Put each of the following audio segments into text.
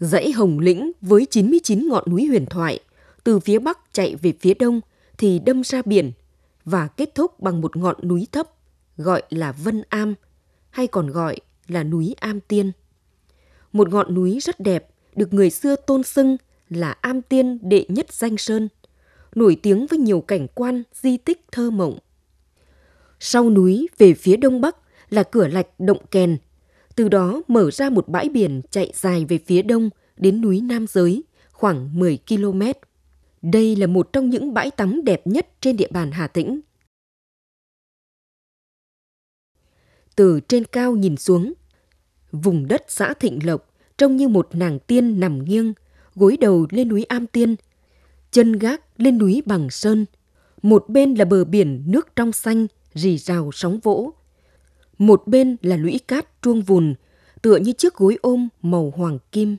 Dãy Hồng Lĩnh với 99 ngọn núi huyền thoại, từ phía bắc chạy về phía đông thì đâm ra biển và kết thúc bằng một ngọn núi thấp gọi là Vân Am hay còn gọi là núi Am Tiên. Một ngọn núi rất đẹp được người xưa tôn xưng là Am Tiên đệ nhất danh sơn, nổi tiếng với nhiều cảnh quan di tích thơ mộng. Sau núi về phía đông bắc là cửa lạch Động Kèn từ đó mở ra một bãi biển chạy dài về phía đông đến núi Nam Giới, khoảng 10 km. Đây là một trong những bãi tắm đẹp nhất trên địa bàn Hà Tĩnh. Từ trên cao nhìn xuống, vùng đất xã Thịnh Lộc trông như một nàng tiên nằm nghiêng, gối đầu lên núi Am Tiên, chân gác lên núi Bằng Sơn. Một bên là bờ biển nước trong xanh, rì rào sóng vỗ, một bên là lũy cát truông vùn, tựa như chiếc gối ôm màu hoàng kim.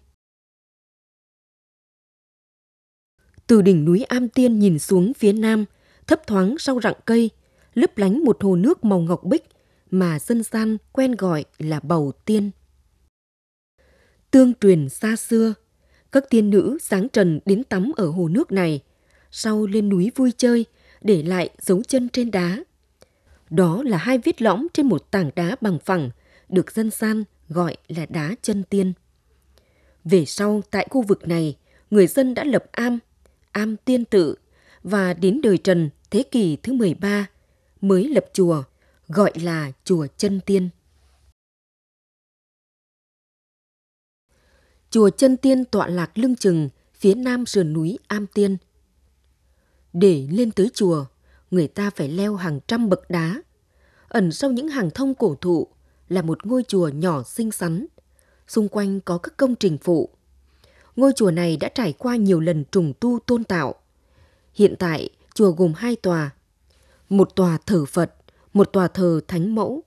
Từ đỉnh núi Am Tiên nhìn xuống phía nam, thấp thoáng sau rặng cây, lấp lánh một hồ nước màu ngọc bích mà dân gian quen gọi là bầu tiên. Tương truyền xa xưa, các tiên nữ sáng trần đến tắm ở hồ nước này, sau lên núi vui chơi, để lại dấu chân trên đá. Đó là hai vết lõm trên một tảng đá bằng phẳng, được dân gian gọi là đá chân tiên. Về sau, tại khu vực này, người dân đã lập am, am tiên tự, và đến đời Trần thế kỷ thứ 13 mới lập chùa, gọi là chùa chân tiên. Chùa chân tiên tọa lạc lưng chừng, phía nam sườn núi Am Tiên. Để lên tới chùa, người ta phải leo hàng trăm bậc đá. Ẩn sau những hàng thông cổ thụ là một ngôi chùa nhỏ xinh xắn, xung quanh có các công trình phụ. Ngôi chùa này đã trải qua nhiều lần trùng tu tôn tạo. Hiện tại, chùa gồm hai tòa. Một tòa thờ Phật, một tòa thờ Thánh Mẫu.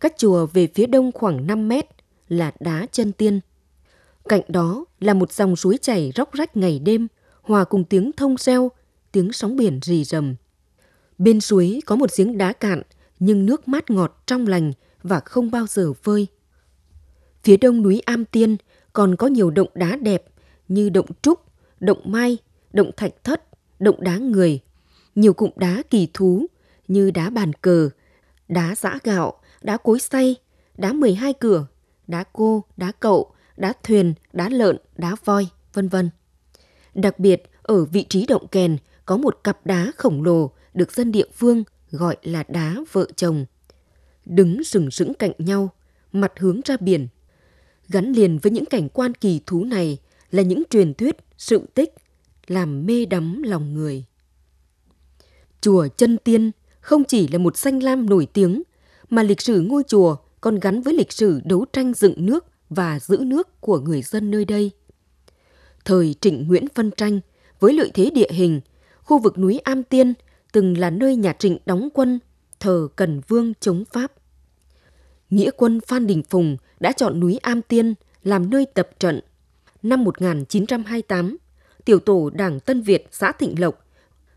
Cách chùa về phía đông khoảng 5 mét là đá chân tiên. Cạnh đó là một dòng suối chảy róc rách ngày đêm, hòa cùng tiếng thông reo, tiếng sóng biển rì rầm. Bên suối có một giếng đá cạn, nhưng nước mát ngọt trong lành và không bao giờ phơi Phía đông núi Am Tiên còn có nhiều động đá đẹp như động Trúc, động Mai, động Thạch Thất, động đá người. Nhiều cụm đá kỳ thú như đá bàn cờ, đá giã gạo, đá cối say, đá 12 cửa, đá cô, đá cậu, đá thuyền, đá lợn, đá voi, vân vân. Đặc biệt, ở vị trí động kèn có một cặp đá khổng lồ được dân địa phương gọi là đá vợ chồng. Đứng sừng sững cạnh nhau, mặt hướng ra biển. Gắn liền với những cảnh quan kỳ thú này là những truyền thuyết, sự tích, làm mê đắm lòng người. Chùa Chân Tiên không chỉ là một danh lam nổi tiếng, mà lịch sử ngôi chùa còn gắn với lịch sử đấu tranh dựng nước và giữ nước của người dân nơi đây. Thời Trịnh Nguyễn Văn Tranh, với lợi thế địa hình, Khu vực núi Am Tiên từng là nơi nhà Trịnh đóng quân, thờ Cần Vương chống Pháp. Nghĩa quân Phan Đình Phùng đã chọn núi Am Tiên làm nơi tập trận. Năm 1928, tiểu tổ Đảng Tân Việt xã Thịnh Lộc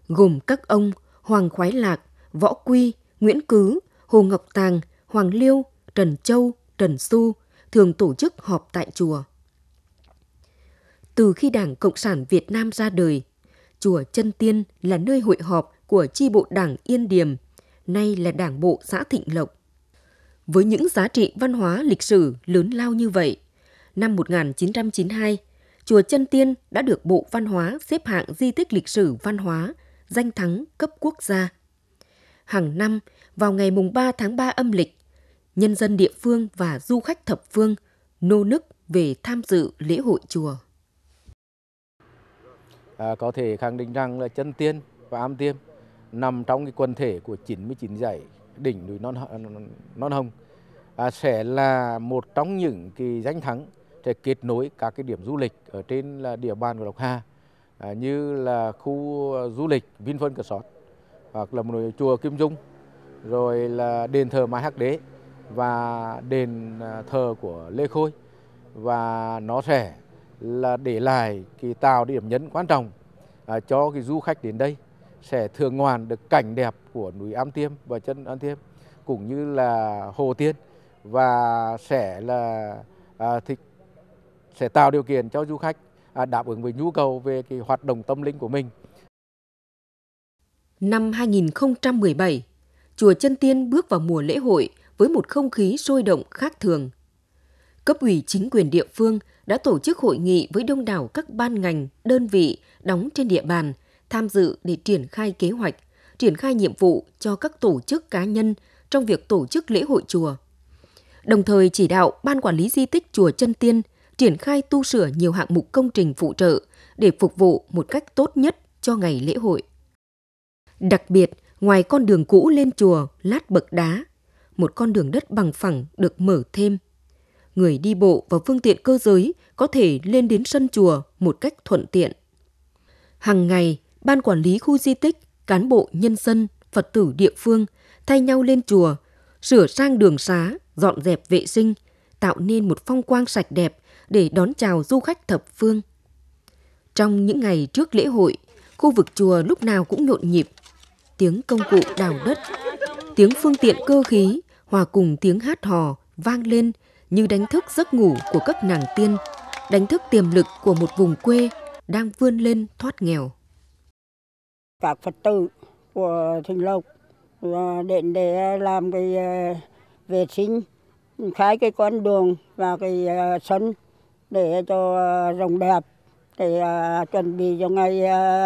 gồm các ông Hoàng Khoái Lạc, Võ Quy, Nguyễn Cứ, Hồ Ngọc Tàng, Hoàng Liêu, Trần Châu, Trần Xu thường tổ chức họp tại chùa. Từ khi Đảng Cộng sản Việt Nam ra đời, Chùa Chân Tiên là nơi hội họp của chi bộ Đảng Yên Điềm, nay là Đảng bộ xã Thịnh Lộc. Với những giá trị văn hóa lịch sử lớn lao như vậy, năm 1992, chùa Chân Tiên đã được Bộ Văn hóa xếp hạng di tích lịch sử văn hóa, danh thắng cấp quốc gia. Hàng năm, vào ngày mùng 3 tháng 3 âm lịch, nhân dân địa phương và du khách thập phương nô nức về tham dự lễ hội chùa à, có thể khẳng định rằng là chân tiên và am tiêm nằm trong cái quần thể của 99 dãy đỉnh núi non non hồng à, sẽ là một trong những cái danh thắng để kết nối các cái điểm du lịch ở trên là địa bàn của Lộc Hà à, như là khu à, du lịch Vinfun Cửa Sót hoặc là một chùa Kim Dung rồi là đền thờ Mai Hắc Đế và đền à, thờ của Lê Khôi và nó sẽ là để lại cái tạo điểm nhấn quan trọng à, cho cái du khách đến đây sẽ thường ngoan được cảnh đẹp của núi Am Tiêm và chân Am Tiêm cũng như là Hồ Tiên và sẽ là à, thì sẽ tạo điều kiện cho du khách à, đáp ứng với nhu cầu về cái hoạt động tâm linh của mình. Năm 2017, chùa Chân Tiên bước vào mùa lễ hội với một không khí sôi động khác thường cấp ủy chính quyền địa phương đã tổ chức hội nghị với đông đảo các ban ngành, đơn vị đóng trên địa bàn tham dự để triển khai kế hoạch, triển khai nhiệm vụ cho các tổ chức cá nhân trong việc tổ chức lễ hội chùa. Đồng thời chỉ đạo Ban Quản lý Di tích Chùa Chân Tiên triển khai tu sửa nhiều hạng mục công trình phụ trợ để phục vụ một cách tốt nhất cho ngày lễ hội. Đặc biệt, ngoài con đường cũ lên chùa lát bậc đá, một con đường đất bằng phẳng được mở thêm người đi bộ và phương tiện cơ giới có thể lên đến sân chùa một cách thuận tiện. Hàng ngày, ban quản lý khu di tích, cán bộ nhân dân, Phật tử địa phương thay nhau lên chùa, sửa sang đường xá, dọn dẹp vệ sinh, tạo nên một phong quang sạch đẹp để đón chào du khách thập phương. Trong những ngày trước lễ hội, khu vực chùa lúc nào cũng nhộn nhịp. Tiếng công cụ đào đất, tiếng phương tiện cơ khí hòa cùng tiếng hát hò vang lên như đánh thức giấc ngủ của các nàng tiên, đánh thức tiềm lực của một vùng quê đang vươn lên thoát nghèo. Các Phật tử của Thịnh Lộc à, đến để làm cái à, vệ sinh, khai cái con đường và cái à, sân để cho rồng đẹp để chuẩn bị cho ngày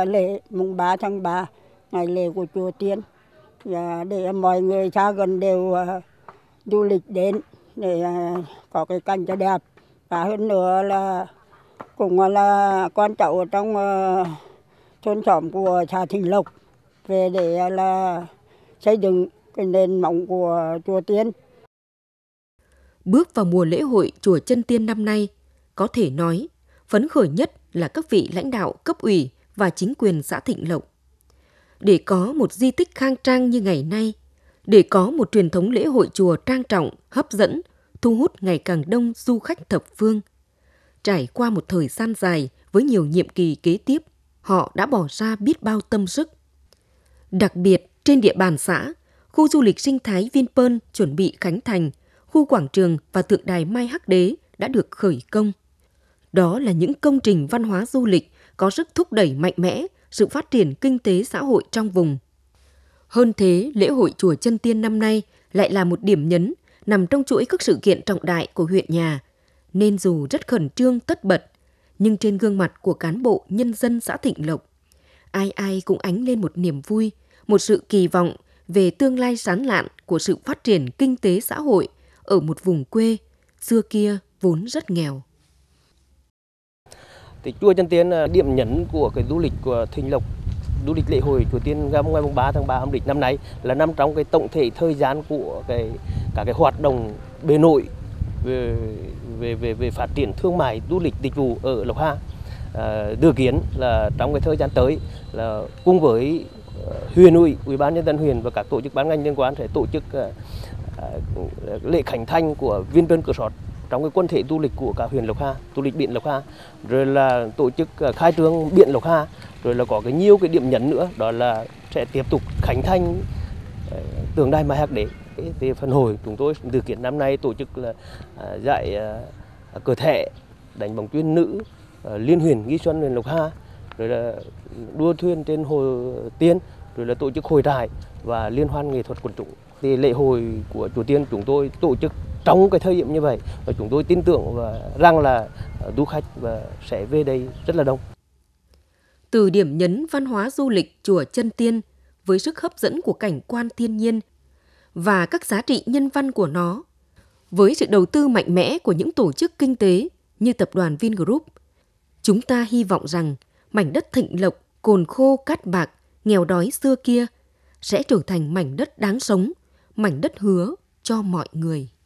lễ mùng 3 tháng 3, ngày lễ của chùa Tiên để mọi người xa gần đều du lịch đến để à, có cái cảnh cho đẹp và hơn nữa là cũng à, là con cháu ở trong ờ, thôn xóm của xã Thịnh Lộc về để à, là xây dựng cái nền móng của chùa Tiên. Bước vào mùa lễ hội chùa Chân Tiên năm nay, có thể nói phấn khởi nhất là các vị lãnh đạo cấp ủy và chính quyền xã Thịnh Lộc. Để có một di tích khang trang như ngày nay – để có một truyền thống lễ hội chùa trang trọng, hấp dẫn, thu hút ngày càng đông du khách thập phương. Trải qua một thời gian dài với nhiều nhiệm kỳ kế tiếp, họ đã bỏ ra biết bao tâm sức. Đặc biệt, trên địa bàn xã, khu du lịch sinh thái Viên Pơn chuẩn bị khánh thành, khu quảng trường và tượng đài Mai Hắc Đế đã được khởi công. Đó là những công trình văn hóa du lịch có sức thúc đẩy mạnh mẽ sự phát triển kinh tế xã hội trong vùng hơn thế, lễ hội chùa Chân Tiên năm nay lại là một điểm nhấn nằm trong chuỗi các sự kiện trọng đại của huyện nhà, nên dù rất khẩn trương tất bật, nhưng trên gương mặt của cán bộ nhân dân xã Thịnh Lộc, ai ai cũng ánh lên một niềm vui, một sự kỳ vọng về tương lai sáng lạn của sự phát triển kinh tế xã hội ở một vùng quê xưa kia vốn rất nghèo. Thì chùa Chân Tiên là điểm nhấn của cái du lịch của Thịnh Lộc du lịch lễ hội chùa Tiên Ngâm ngày 3 tháng 3 âm lịch năm nay là nằm trong cái tổng thể thời gian của cái cả cái hoạt động bề nội về về về, về phát triển thương mại du lịch dịch vụ ở Lộc Hà. À, dự kiến là trong cái thời gian tới là cùng với ờ, huyện ủy, ủy ban nhân dân huyện và các tổ chức ban ngành liên quan sẽ tổ chức uh, uh, lễ khánh thành của viên tân cửa sọt trong cái quân thể du lịch của cả huyện Lộc Hà, du lịch biển Lộc Hà, rồi là tổ chức ờ, khai trương biển Lộc Hà, rồi là có cái nhiều cái điểm nhấn nữa, đó là sẽ tiếp tục khánh thành ờ, tượng đài Mai Hạc Đế. Về phần hồi chúng tôi dự kiến năm nay tổ chức là dạy ờ, cờ thẻ, đánh bóng tuyên nữ, liên huyền nghi xuân huyện Lộc Hà, rồi là đua thuyền trên hồ Tiên, rồi là tổ chức hội trại và liên hoan nghệ thuật quần chúng. Thì lễ hội của chùa Tiên chúng tôi tổ chức trong cái thời điểm như vậy và chúng tôi tin tưởng và rằng là ờ, du khách và ờ, sẽ về đây rất là đông. Từ điểm nhấn văn hóa du lịch chùa Chân Tiên với sức hấp dẫn của cảnh quan thiên nhiên và các giá trị nhân văn của nó, với sự đầu tư mạnh mẽ của những tổ chức kinh tế như tập đoàn Vingroup, chúng ta hy vọng rằng mảnh đất thịnh lộc, cồn khô, cát bạc, nghèo đói xưa kia sẽ trở thành mảnh đất đáng sống, mảnh đất hứa cho mọi người.